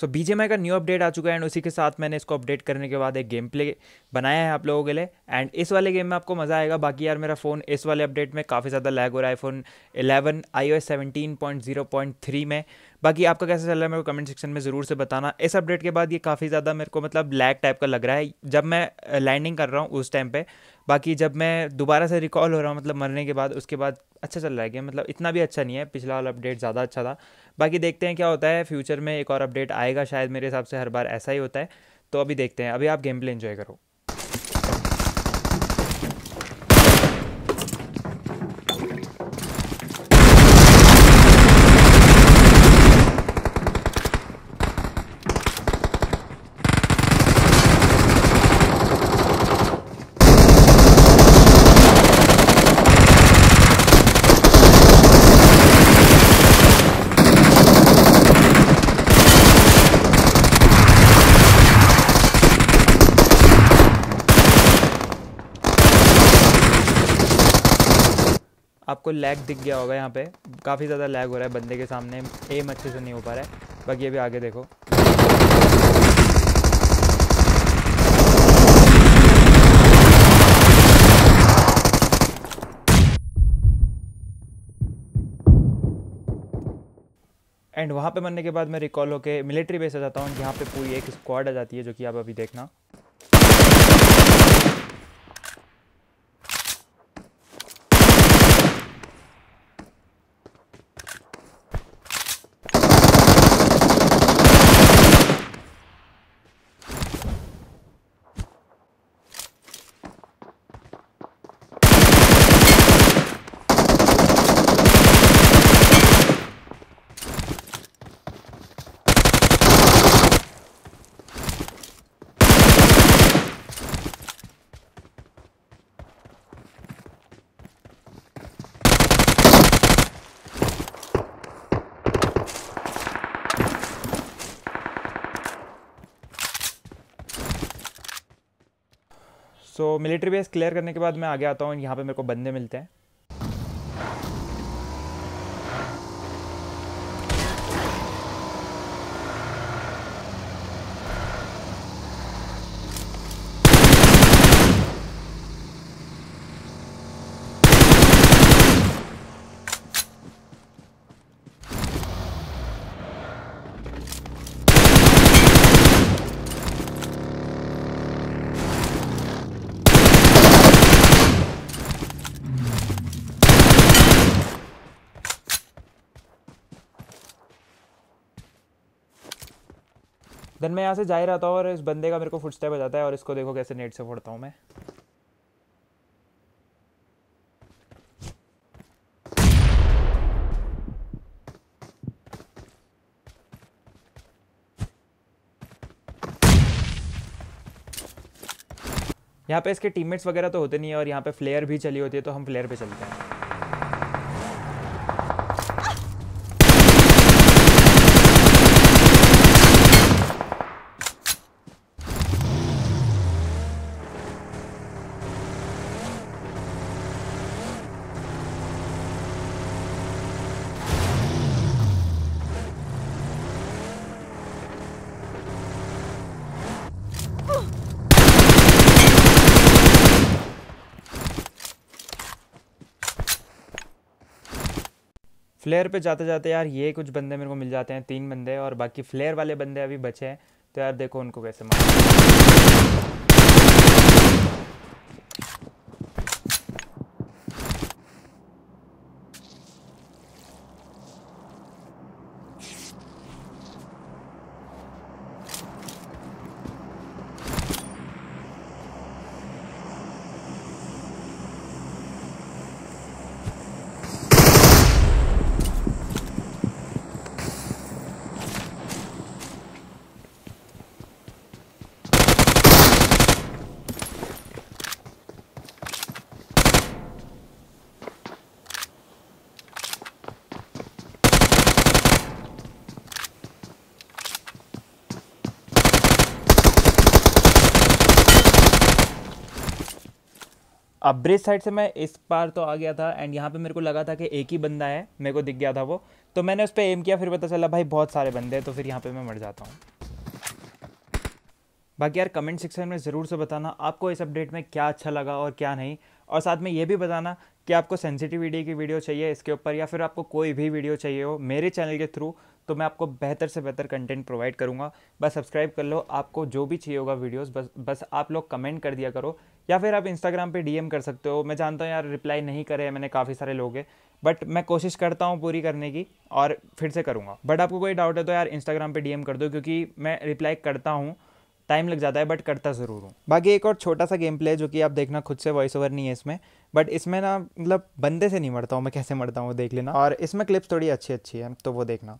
सो BGMI का new update आ चुका है एंड उसी के साथ मैंने इसको अपडेट करने के बाद एक गेम प्ले बनाया है आप लोगों के लिए एंड इस वाले गेम में आपको मज़ा आएगा बाकी यार मेरा फ़ोन इस वाले अपडेट में काफ़ी ज़्यादा लैग हो रहा है फ़ोन 11 आई ओ में बाकी आपका कैसा चल रहा है मेरे को कमेंट सेक्शन में ज़रूर से बताना इस अपडेट के बाद ये काफ़ी ज़्यादा मेरे को मतलब लैग टाइप का लग रहा है जब मैं लैंडिंग कर रहा हूँ उस टाइम पर बाकी जब मैं दोबारा से रिकॉल हो रहा हूँ मतलब मरने के बाद उसके बाद अच्छा चल रहा है गेम मतलब इतना भी अच्छा नहीं है पिछला वाला अपडेट ज़्यादा अच्छा था बाकी देखते हैं क्या होता है फ्यूचर में एक और अपडेट आएगा शायद मेरे हिसाब से हर बार ऐसा ही होता है तो अभी देखते हैं अभी आप गेम प्ले इन्जॉय करो आपको लैग दिख गया होगा यहाँ पे काफ़ी ज़्यादा लैग हो रहा है बंदे के सामने एम अच्छे से नहीं हो पा रहा है बाकी अभी आगे देखो एंड वहाँ पे मरने के बाद मैं रिकॉल होकर मिलिट्री बेस आ जाता हूँ जहाँ पे पूरी एक स्क्वाड आ जाती है जो कि आप अभी देखना सो मिलिट्री बेस क्लियर करने के बाद मैं आगे आता हूँ यहाँ पे मेरे को बंदे मिलते हैं देन मैं यहाँ से जा ही रहता हूँ और इस बंदे का मेरे को फुटस्टेप आ जाता है और इसको देखो कैसे नेट से फोड़ता हूँ मैं यहाँ पे इसके टीममेट्स वगैरह तो होते नहीं है और यहाँ पे फ्लेयर भी चली होती है तो हम फ्लेयर पे चलते हैं फ्लेयर पे जाते जाते यार ये कुछ बंदे मेरे को मिल जाते हैं तीन बंदे और बाकी फ्लेयर वाले बंदे अभी बचे हैं तो यार देखो उनको कैसे मार अब ब्रिज साइड से मैं इस पार तो आ गया था एंड यहाँ पे मेरे को लगा था कि एक ही बंदा है मेरे को दिख गया था वो तो मैंने उस पर एम किया फिर पता चला भाई बहुत सारे बंदे हैं तो फिर यहाँ पे मैं मर जाता हूँ बाकी यार कमेंट सेक्शन में ज़रूर से बताना आपको इस अपडेट में क्या अच्छा लगा और क्या नहीं और साथ में ये भी बताना कि आपको सेंसिटिविटी की वीडियो चाहिए इसके ऊपर या फिर आपको कोई भी वीडियो चाहिए हो मेरे चैनल के थ्रू तो मैं आपको बेहतर से बेहतर कंटेंट प्रोवाइड करूँगा बस सब्सक्राइब कर लो आपको जो भी चाहिए होगा वीडियोस बस बस आप लोग कमेंट कर दिया करो या फिर आप इंस्टाग्राम पे डीएम कर सकते हो मैं जानता हूँ यार रिप्लाई नहीं करे मैंने काफ़ी सारे लोग हैं बट मैं कोशिश करता हूँ पूरी करने की और फिर से करूँगा बट आपको कोई डाउट है तो यार इंस्टाग्राम पे डीएम कर दो क्योंकि मैं रिप्लाई करता हूँ टाइम लग जाता है बट करता ज़रूर हूँ बाकी एक और छोटा सा गेम प्ले जो कि आप देखना खुद से वॉइस ओवर नहीं है इसमें बट इसमें ना मतलब बंदे से नहीं मरता हूँ मैं कैसे मरता हूँ वो देख लेना और इसमें क्लिप्स थोड़ी अच्छी अच्छी है तो वो देखना